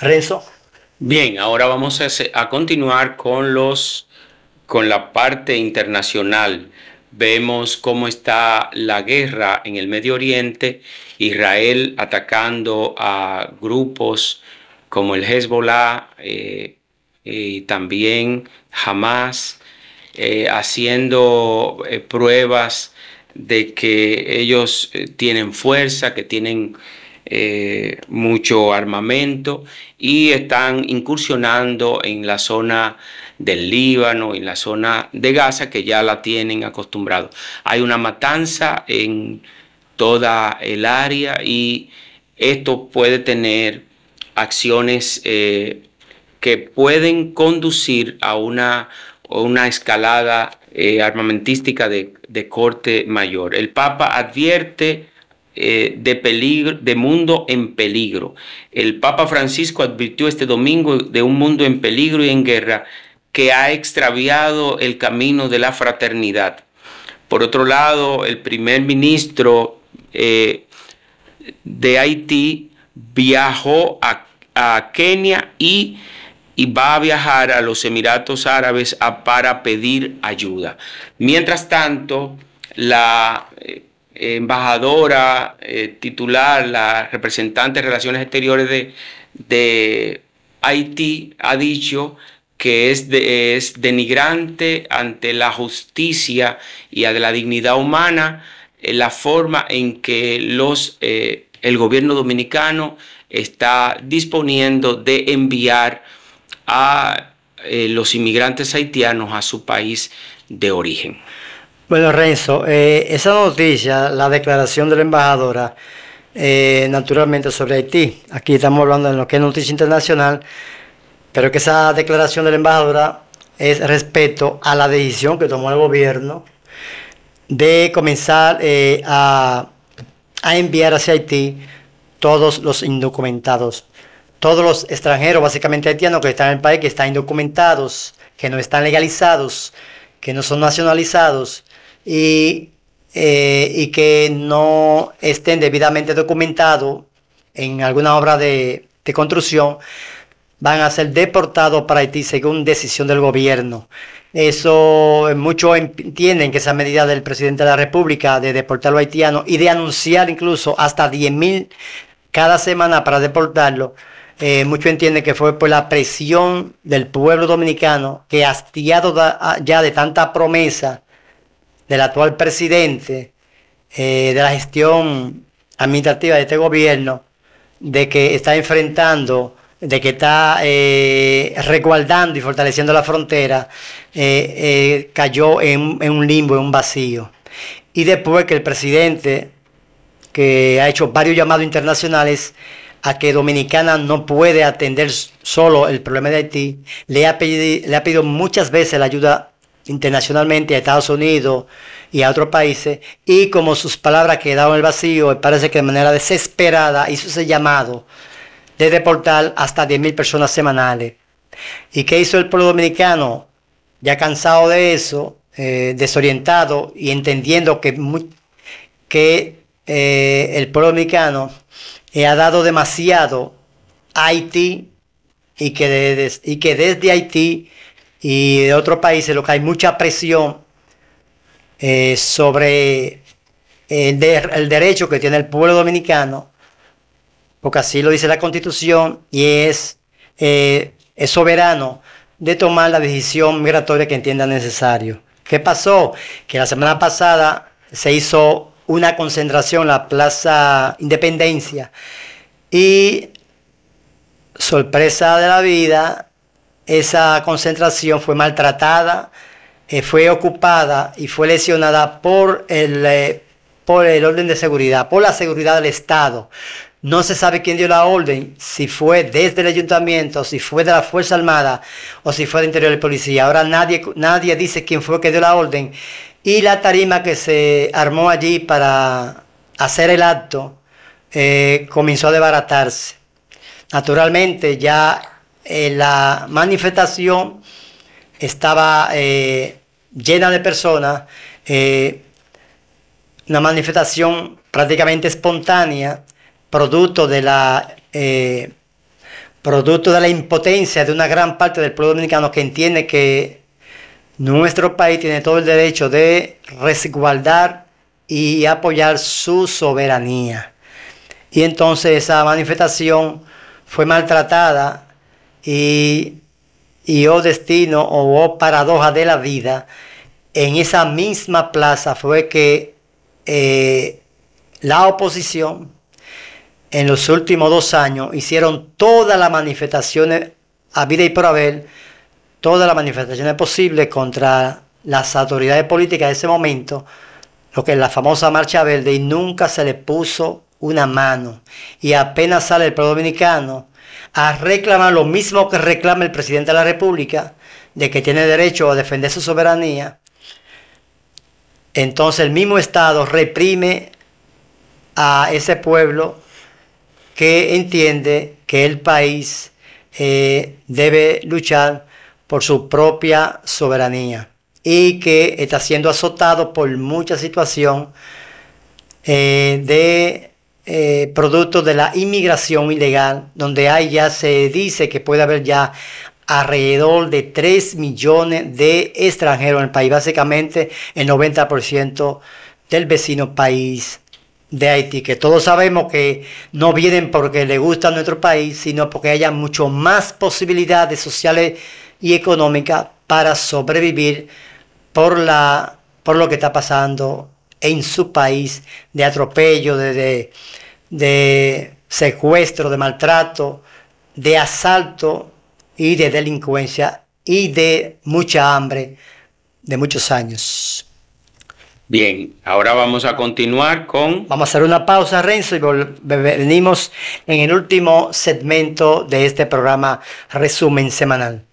Rezo. Bien, ahora vamos a, continuar con, los, con la parte internacional. Vemos cómo está la guerra en el Medio Oriente, Israel atacando a grupos como el Hezbollah eh, y también Hamas, eh, haciendo eh, pruebas de que ellos tienen fuerza, que tienen eh, mucho armamento y están incursionando en la zona del Líbano, en la zona de Gaza, que ya la tienen acostumbrado. Hay una matanza en toda el área y esto puede tener acciones eh, que pueden conducir a una, una escalada eh, armamentística de, de corte mayor. El Papa advierte eh, de, peligro, de mundo en peligro. El Papa Francisco advirtió este domingo de un mundo en peligro y en guerra que ha extraviado el camino de la fraternidad. Por otro lado, el primer ministro eh, de Haití viajó a, Kenia y, va a viajar a los Emiratos Árabes para pedir ayuda. Mientras tanto, la... Eh, embajadora, eh, titular, la representante de Relaciones Exteriores de, Haití, ha dicho que es, denigrante ante la justicia y ante la dignidad humana eh, la forma en que eh, el gobierno dominicano está disponiendo de enviar a los inmigrantes haitianos a su país de origen. Bueno, Renzo, eh, esa noticia, la declaración de la embajadora, eh, naturalmente sobre Haití, aquí estamos hablando de lo que es noticia internacional, pero que esa declaración de la embajadora es respecto a la decisión que tomó el gobierno de comenzar eh, a, a enviar hacia Haití todos los indocumentados, todos los extranjeros, básicamente haitianos que están en el país, que están indocumentados, que no están legalizados, que no son nacionalizados, y, eh, y que no estén debidamente documentados en alguna obra de, construcción, van a ser deportados para Haití según decisión del gobierno. Eso eh, muchos entienden em, que esa medida del presidente de la República de deportar a los haitianos y de anunciar incluso hasta 10.000 cada semana para deportarlo, eh, muchos entienden que fue por la presión del pueblo dominicano que hastiado ah, ya de tanta promesa del actual presidente eh, de la gestión administrativa de este gobierno, de que está enfrentando, de que está eh, resguardando y fortaleciendo la frontera, eh, cayó en, un limbo, en un vacío. Y después que el presidente, que ha hecho varios llamados internacionales, a que Dominicana no puede atender solo el problema de Haití, le ha, pedido, le ha pedido muchas veces la ayuda internacionalmente a Estados Unidos y a otros países, y como sus palabras quedaron en el vacío, parece que de manera desesperada hizo ese llamado de deportar hasta 10.000 personas semanales. ¿Y qué hizo el pueblo dominicano? Ya cansado de eso, eh, desorientado y entendiendo que, que eh, el pueblo dominicano ha dado demasiado a Haití y que, y que desde Haití y de otros países, lo que hay mucha presión eh, sobre eh, el, derecho que tiene el pueblo dominicano, porque así lo dice la constitución, y es, eh, es soberano de tomar la decisión migratoria que entienda necesario. ¿Qué pasó? Que la semana pasada se hizo una concentración en la Plaza Independencia y sorpresa de la vida, esa concentración fue maltratada, eh, fue ocupada y fue lesionada por el, eh, por el orden de seguridad, por la seguridad del Estado. No se sabe quién dio la orden, si fue desde el ayuntamiento, si fue de la Fuerza Armada o si fue del interior de policía. Ahora nadie, nadie dice quién fue que dio la orden. Y la tarima que se armó allí para hacer el acto eh, comenzó a desbaratarse. Naturalmente ya eh, la manifestación estaba eh, llena de personas, eh, una manifestación prácticamente espontánea, producto de la producto de la impotencia de una gran parte del pueblo dominicano que entiende que nuestro país tiene todo el derecho de resguardar y apoyar su soberanía. Y entonces esa manifestación fue maltratada y, y oh destino o oh paradoja de la vida, en esa misma plaza fue que eh, la oposición en los últimos dos años hicieron todas las manifestaciones a vida y por haber, todas las manifestaciones posibles contra las autoridades políticas de ese momento, lo que es la famosa marcha verde, y nunca se le puso una mano. Y apenas sale el pueblo dominicano, a reclamar lo mismo que reclama el presidente de la República, de que tiene derecho a defender su soberanía, entonces el mismo Estado reprime a ese pueblo que entiende que el país eh, debe luchar por su propia soberanía y que está siendo azotado por mucha situación eh, de eh, producto de la inmigración ilegal, donde hay ya se dice que puede haber ya alrededor de 3 millones de extranjeros en el país, básicamente el 90% del vecino país de Haití, que todos sabemos que no vienen porque les gusta nuestro país, sino porque haya mucho más posibilidades sociales y económicas para sobrevivir por, la, por lo que está pasando en su país de atropello, de, de, secuestro, de maltrato, de asalto y de delincuencia y de mucha hambre de muchos años. Bien, ahora vamos a continuar con... Vamos a hacer una pausa, Renzo, y venimos en el último segmento de este programa Resumen Semanal.